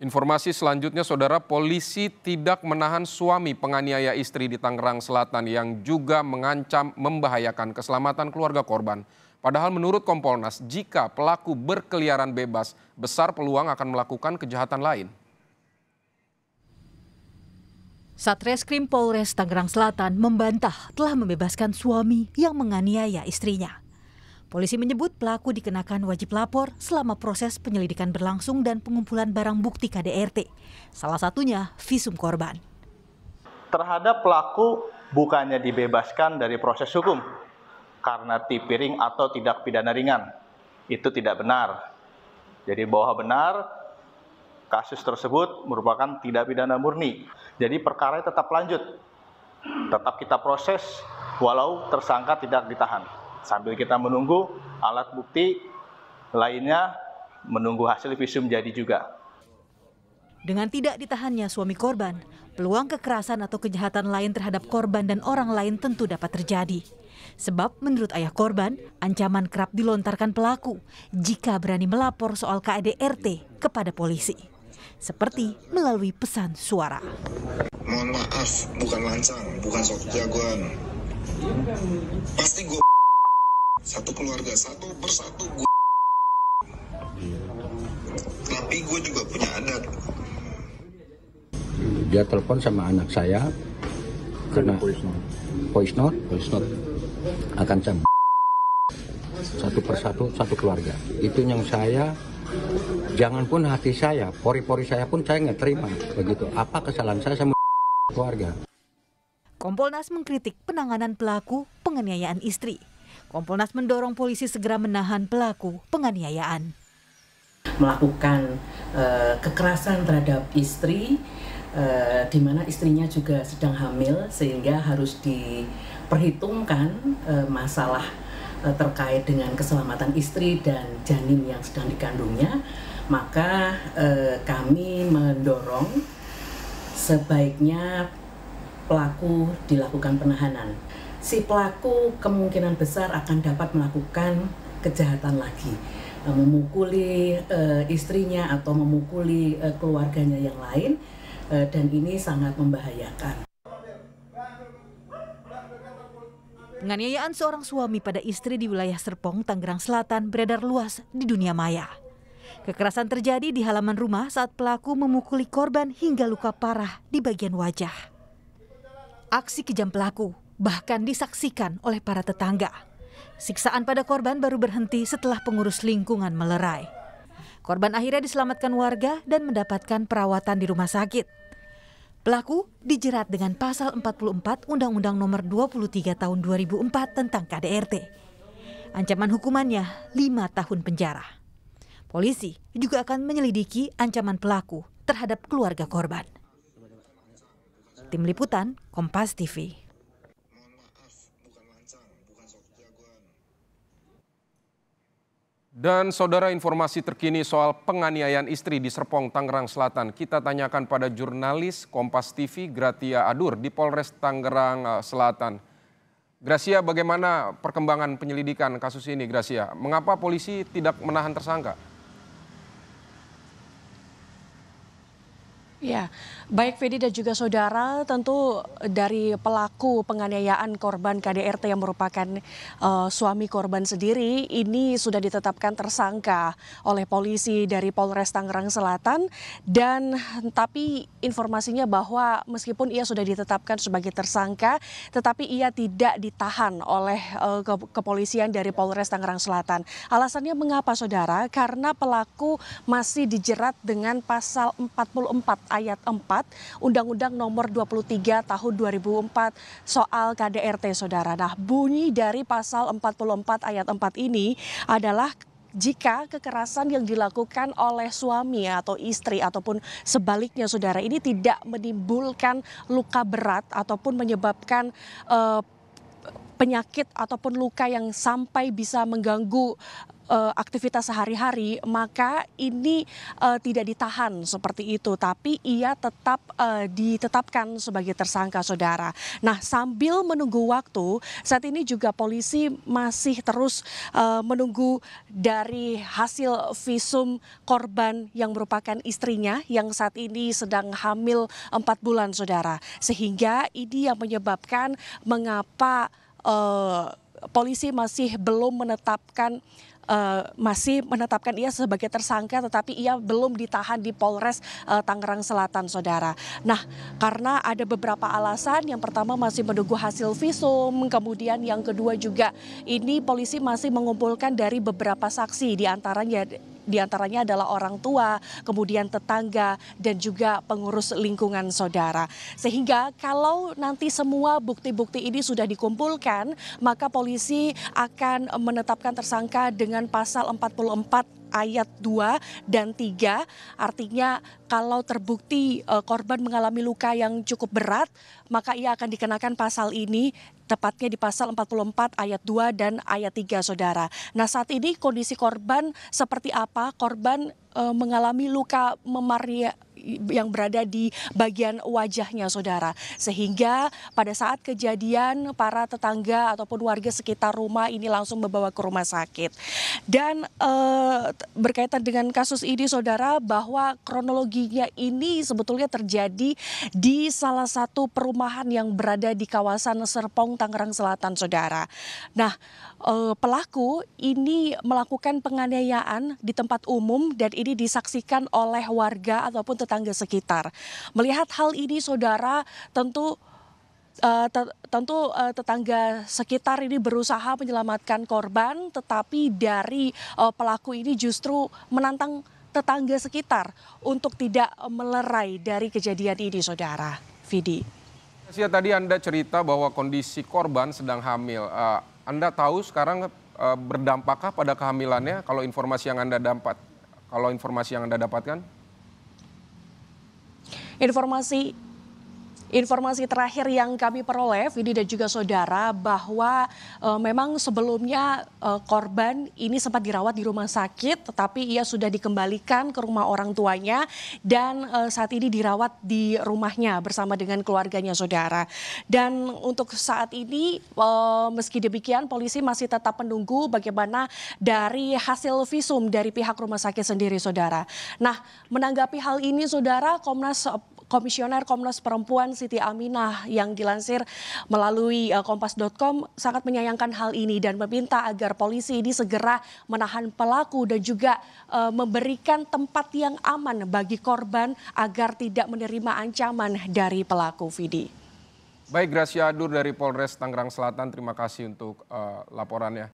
Informasi selanjutnya, saudara polisi tidak menahan suami penganiaya istri di Tangerang Selatan yang juga mengancam membahayakan keselamatan keluarga korban. Padahal menurut Kompolnas, jika pelaku berkeliaran bebas, besar peluang akan melakukan kejahatan lain. Satreskrim Polres Tangerang Selatan membantah telah membebaskan suami yang menganiaya istrinya. Polisi menyebut pelaku dikenakan wajib lapor selama proses penyelidikan berlangsung dan pengumpulan barang bukti KDRT, salah satunya visum korban. Terhadap pelaku bukannya dibebaskan dari proses hukum karena tipiring atau tidak pidana ringan. Itu tidak benar. Jadi bahwa benar kasus tersebut merupakan tidak pidana murni. Jadi perkara tetap lanjut. Tetap kita proses walau tersangka tidak ditahan. Sambil kita menunggu alat bukti lainnya menunggu hasil visum jadi juga. Dengan tidak ditahannya suami korban, peluang kekerasan atau kejahatan lain terhadap korban dan orang lain tentu dapat terjadi. Sebab menurut ayah korban, ancaman kerap dilontarkan pelaku jika berani melapor soal KDRT e kepada polisi. Seperti melalui pesan suara. Mohon maaf, bukan lancang, bukan sok jagoan. Pasti gue satu keluarga satu persatu gue tapi gue juga punya adat dia telepon sama anak saya karena voice note voice note, voice note akan saya satu persatu satu keluarga itu yang saya jangan pun hati saya pori-pori saya pun saya nggak terima begitu apa kesalahan saya sama keluarga Kompolnas mengkritik penanganan pelaku penganiayaan istri Kompolnas mendorong polisi segera menahan pelaku penganiayaan. Melakukan uh, kekerasan terhadap istri, uh, di mana istrinya juga sedang hamil, sehingga harus diperhitungkan uh, masalah uh, terkait dengan keselamatan istri dan janin yang sedang dikandungnya. Maka uh, kami mendorong sebaiknya pelaku dilakukan penahanan si pelaku kemungkinan besar akan dapat melakukan kejahatan lagi eh, memukuli uh, istrinya atau memukuli uh, keluarganya yang lain uh, dan ini sangat membahayakan. Penganiayaan seorang suami pada istri di wilayah Serpong, Tangerang Selatan beredar luas di dunia maya. Kekerasan terjadi di halaman rumah saat pelaku memukuli korban hingga luka parah di bagian wajah. Aksi kejam pelaku bahkan disaksikan oleh para tetangga. Siksaan pada korban baru berhenti setelah pengurus lingkungan melerai. Korban akhirnya diselamatkan warga dan mendapatkan perawatan di rumah sakit. Pelaku dijerat dengan pasal 44 Undang-Undang Nomor 23 Tahun 2004 tentang KDRT. Ancaman hukumannya 5 tahun penjara. Polisi juga akan menyelidiki ancaman pelaku terhadap keluarga korban. Tim Liputan, Kompas TV. Dan saudara informasi terkini soal penganiayaan istri di Serpong, Tangerang Selatan. Kita tanyakan pada jurnalis Kompas TV Gratia Adur di Polres Tangerang eh, Selatan. Gracia, bagaimana perkembangan penyelidikan kasus ini Gracia? Mengapa polisi tidak menahan tersangka? ya baik Fedi dan juga saudara tentu dari pelaku penganiayaan korban kdrt yang merupakan eh, suami korban sendiri ini sudah ditetapkan tersangka oleh polisi dari polres tangerang selatan dan tapi informasinya bahwa meskipun ia sudah ditetapkan sebagai tersangka tetapi ia tidak ditahan oleh eh, ke kepolisian dari polres tangerang selatan alasannya mengapa saudara karena pelaku masih dijerat dengan pasal 44 ayat 4 Undang-Undang Nomor 23 Tahun 2004 soal KDRT Saudara. Nah, bunyi dari pasal 44 ayat 4 ini adalah jika kekerasan yang dilakukan oleh suami atau istri ataupun sebaliknya saudara ini tidak menimbulkan luka berat ataupun menyebabkan uh, penyakit ataupun luka yang sampai bisa mengganggu eh, aktivitas sehari-hari maka ini uh, tidak ditahan seperti itu tapi ia tetap uh, ditetapkan sebagai tersangka saudara. Nah, sambil menunggu waktu, saat ini juga polisi masih terus uh, menunggu dari hasil visum korban yang merupakan istrinya yang saat ini sedang hamil empat bulan saudara. Sehingga ini yang menyebabkan mengapa Eh, polisi masih belum menetapkan eh, masih menetapkan ia sebagai tersangka tetapi ia belum ditahan di Polres eh, Tangerang Selatan Saudara. Nah, karena ada beberapa alasan, yang pertama masih menunggu hasil visum, kemudian yang kedua juga ini polisi masih mengumpulkan dari beberapa saksi di antaranya diantaranya adalah orang tua, kemudian tetangga, dan juga pengurus lingkungan saudara. Sehingga kalau nanti semua bukti-bukti ini sudah dikumpulkan, maka polisi akan menetapkan tersangka dengan pasal 44 ayat 2 dan 3 artinya kalau terbukti eh, korban mengalami luka yang cukup berat maka ia akan dikenakan pasal ini tepatnya di pasal 44 ayat 2 dan ayat 3 Saudara. Nah, saat ini kondisi korban seperti apa? Korban e, mengalami luka memaria yang berada di bagian wajahnya saudara. Sehingga pada saat kejadian para tetangga ataupun warga sekitar rumah ini langsung membawa ke rumah sakit. Dan eh, berkaitan dengan kasus ini saudara bahwa kronologinya ini sebetulnya terjadi di salah satu perumahan yang berada di kawasan Serpong Tangerang Selatan saudara. Nah eh, pelaku ini melakukan penganiayaan di tempat umum dan ini disaksikan oleh warga ataupun tetangga tetangga sekitar. Melihat hal ini saudara tentu uh, te tentu uh, tetangga sekitar ini berusaha menyelamatkan korban tetapi dari uh, pelaku ini justru menantang tetangga sekitar untuk tidak melerai dari kejadian ini saudara Vidi. Ya, tadi Anda cerita bahwa kondisi korban sedang hamil. Uh, anda tahu sekarang uh, berdampakkah pada kehamilannya kalau informasi yang Anda dapat kalau informasi yang Anda dapatkan? Informasi Informasi terakhir yang kami peroleh, Vidi dan juga saudara, bahwa e, memang sebelumnya e, korban ini sempat dirawat di rumah sakit, tetapi ia sudah dikembalikan ke rumah orang tuanya dan e, saat ini dirawat di rumahnya bersama dengan keluarganya, saudara. Dan untuk saat ini, e, meski demikian, polisi masih tetap menunggu bagaimana dari hasil visum dari pihak rumah sakit sendiri, saudara. Nah, menanggapi hal ini, saudara, Komnas Komisioner Komnas Perempuan Siti Aminah yang dilansir melalui eh, kompas.com sangat menyayangkan hal ini dan meminta agar polisi ini segera menahan pelaku dan juga uh, memberikan tempat yang aman bagi korban agar tidak menerima ancaman dari pelaku Vidi. Baik, Gracia Adur dari Polres Tangerang Selatan, terima kasih untuk uh, laporannya.